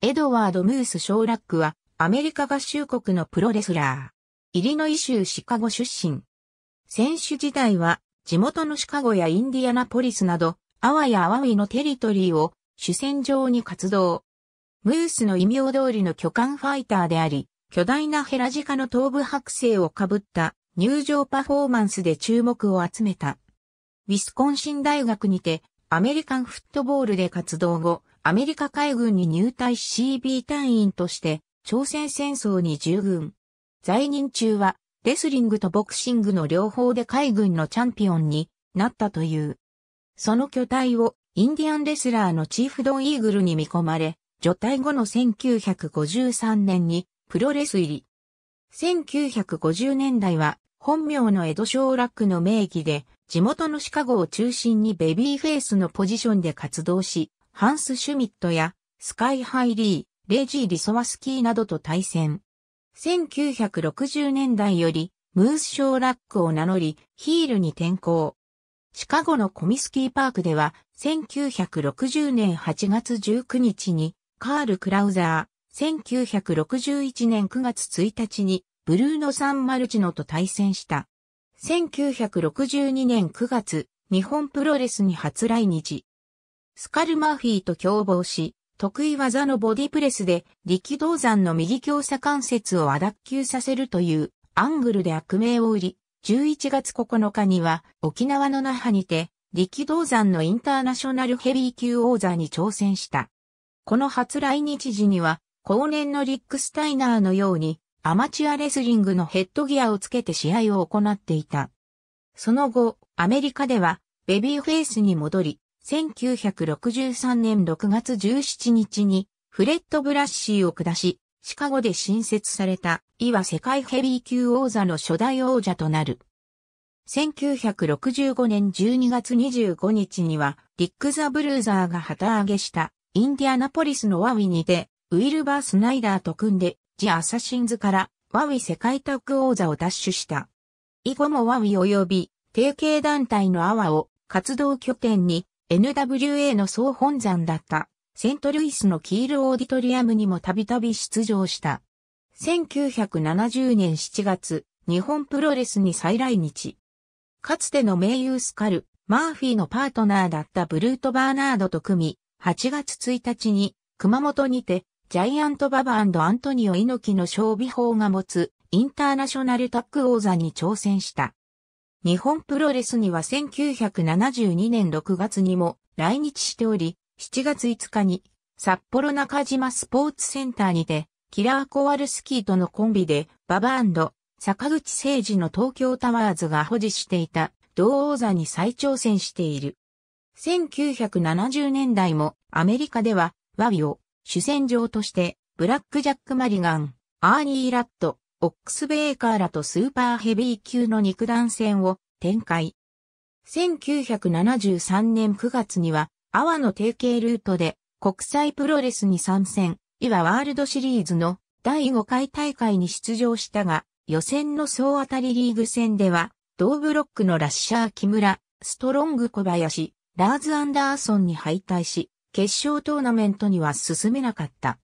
エドワード・ムース・ショーラックは、アメリカ合衆国のプロレスラー。イリノイ州シカゴ出身。選手時代は、地元のシカゴやインディアナポリスなど、アワやアワウィのテリトリーを主戦場に活動。ムースの異名通りの巨漢ファイターであり、巨大なヘラジカの頭部剥製をかぶった入場パフォーマンスで注目を集めた。ウィスコンシン大学にてアメリカンフットボールで活動後、アメリカ海軍に入隊 CB 隊員として、朝鮮戦争に従軍。在任中は、レスリングとボクシングの両方で海軍のチャンピオンになったという。その巨体をインディアンレスラーのチーフドン・イーグルに見込まれ、除隊後の1953年にプロレス入り。1950年代は本名の江戸ッ楽の名義で、地元のシカゴを中心にベビーフェイスのポジションで活動し、ハンス・シュミットやスカイ・ハイ・リー、レジー・リソワスキーなどと対戦。1960年代よりムース・ショーラックを名乗り、ヒールに転向。シカゴのコミスキーパークでは、1960年8月19日に、カール・クラウザー、1961年9月1日に、ブルーノ・サン・マルチノと対戦した。1962年9月、日本プロレスに初来日。スカル・マーフィーと共謀し、得意技のボディプレスで力道山の右強鎖関節を脱臼させるというアングルで悪名を売り、11月9日には沖縄の那覇にて力道山のインターナショナルヘビー級王座に挑戦した。この初来日時には後年のリック・スタイナーのようにアマチュアレスリングのヘッドギアをつけて試合を行っていた。その後、アメリカでは、ベビーフェイスに戻り、1963年6月17日に、フレッド・ブラッシーを下し、シカゴで新設された、いわ世界ヘビー級王座の初代王者となる。1965年12月25日には、リック・ザ・ブルーザーが旗揚げした、インディアナポリスのワウィニで、ウィルバー・スナイダーと組んで、ジ・アサシンズからワウィ世界タッグ王座を奪取した。以後もワウィ及び提携団体のアワを活動拠点に NWA の総本山だったセントルイスのキールオーディトリアムにもたびたび出場した。1970年7月、日本プロレスに再来日。かつての名優スカル、マーフィーのパートナーだったブルート・バーナードと組み、8月1日に熊本にてジャイアントババアントニオ猪木の勝備法が持つインターナショナルタッグ王座に挑戦した。日本プロレスには1972年6月にも来日しており、7月5日に札幌中島スポーツセンターにて、キラー・コワルスキーとのコンビで、ババ坂口誠二の東京タワーズが保持していた同王座に再挑戦している。1970年代もアメリカではワビを主戦場として、ブラック・ジャック・マリガン、アーニー・ラット、オックス・ベーカーらとスーパーヘビー級の肉弾戦を展開。1973年9月には、阿波の提携ルートで国際プロレスに参戦、いわワールドシリーズの第5回大会に出場したが、予選の総当たりリーグ戦では、同ブロックのラッシャー木村、ストロング小林、ラーズ・アンダーソンに敗退し、決勝トーナメントには進めなかった。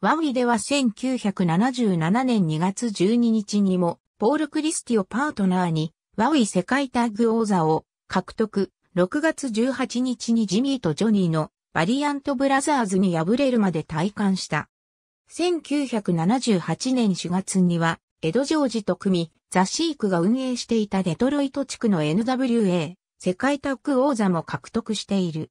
ワウイでは1977年2月12日にも、ポール・クリスティをパートナーに、ワウイ世界タッグ王座を獲得。6月18日にジミーとジョニーのバリアントブラザーズに敗れるまで退官した。1978年4月には、エド・ジョージと組み、ザ・シークが運営していたデトロイト地区の NWA、世界タッグ王座も獲得している。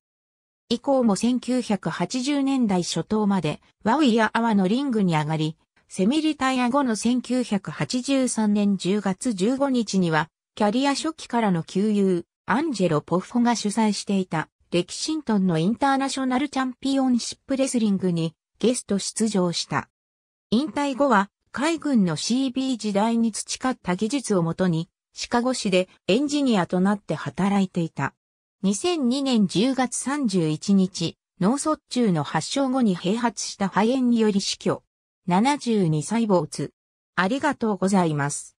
以降も1980年代初頭まで、ワウイやアワのリングに上がり、セミリタイア後の1983年10月15日には、キャリア初期からの旧友、アンジェロ・ポッフォが主催していた、レキシントンのインターナショナルチャンピオンシップレスリングにゲスト出場した。引退後は、海軍の CB 時代に培った技術をもとに、シカゴ市でエンジニアとなって働いていた。2002年10月31日、脳卒中の発症後に併発した肺炎により死去。72細胞図。ありがとうございます。